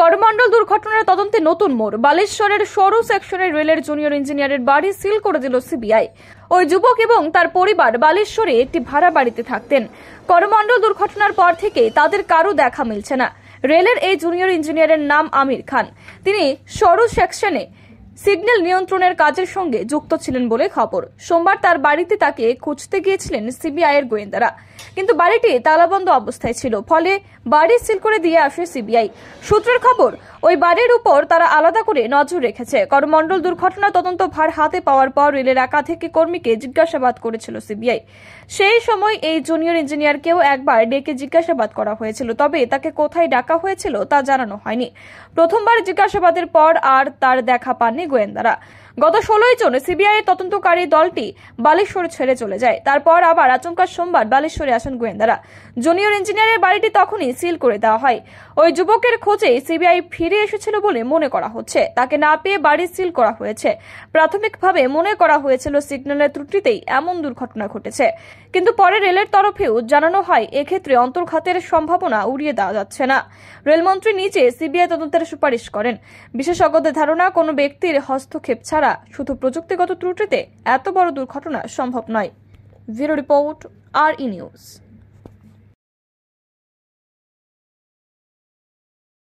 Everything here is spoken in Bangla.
করমণ্ডল দুর্ঘটনার তদন্তে নতুন মোড় বালেশ্বরের সরু সেকশনের রেলের জুনিয়র ইঞ্জিনিয়ারের বাড়ি সিল করে দিল সিবিআই ওই যুবক এবং তার পরিবার বালেশ্বরে একটি ভাড়া বাড়িতে থাকতেন করমণ্ডল দুর্ঘটনার পর থেকে তাদের কারো দেখা মিলছে না রেলের এই জুনিয়র ইঞ্জিনিয়ারের নাম আমির খান তিনি সরু সেকশনে সিগন্যাল নিয়ন্ত্রণের কাজের সঙ্গে যুক্ত ছিলেন বলে খবর সোমবার তার বাড়িতে তাকে খুঁজতে গিয়েছিলেন সিবিআই এর গোয়েন্দারা কিন্তু বাড়িটি তালাবন্ধ অবস্থায় ছিল ফলে বাড়ি সিল করে দিয়ে আসে সিবিআই সূত্রের খবর ওই বাড়ির উপর তারা আলাদা করে নজর রেখেছে করমণ্ডল দুর্ঘটনা তদন্ত ভার হাতে পাওয়ার পর রেলের একাধিক কর্মীকে জিজ্ঞাসাবাদ করেছিল সিবিআই সেই সময় এই জুনিয়র ইঞ্জিনিয়ারকেও একবার ডেকে জিজ্ঞাসাবাদ করা হয়েছিল তবে তাকে কোথায় ডাকা হয়েছিল তা জানানো হয়নি প্রথমবার জিজ্ঞাসাবাদের পর আর তার দেখা পাননি গোয়েন্দারা গত ষোলোই জুন সিবিআই তদন্তকারী দলটি বালেশ্বর ছেড়ে চলে যায় তারপর আবার আচমকা সোমবার বালেশ্বরে আসেন গোয়েন্দারা জুনিয়র ইঞ্জিনিয়ারের বাড়িটি তখনই সিল করে দেওয়া হয় ওই যুবকের খোঁজে সিবিআই ফির ফিরে এসেছিল বলে মনে করা হচ্ছে তাকে না পেয়ে বাড়ি সিল করা হয়েছে প্রাথমিকভাবে মনে করা হয়েছিল সিগন্যালের ত্রুটিতেই এমন দুর্ঘটনা ঘটেছে কিন্তু পরে রেলের তরফেও জানানো হয় এক্ষেত্রে অন্তর্ঘাতের সম্ভাবনা উড়িয়ে দেওয়া যাচ্ছে না রেলমন্ত্রী নিজে সিবিআই তদন্তের সুপারিশ করেন বিশেষজ্ঞদের ধারণা কোনো ব্যক্তির হস্তক্ষেপ ছাড়া শুধু প্রযুক্তিগত ত্রুটিতে এত বড় দুর্ঘটনা সম্ভব নয় জিরো রিপোর্ট আর ই নিউজ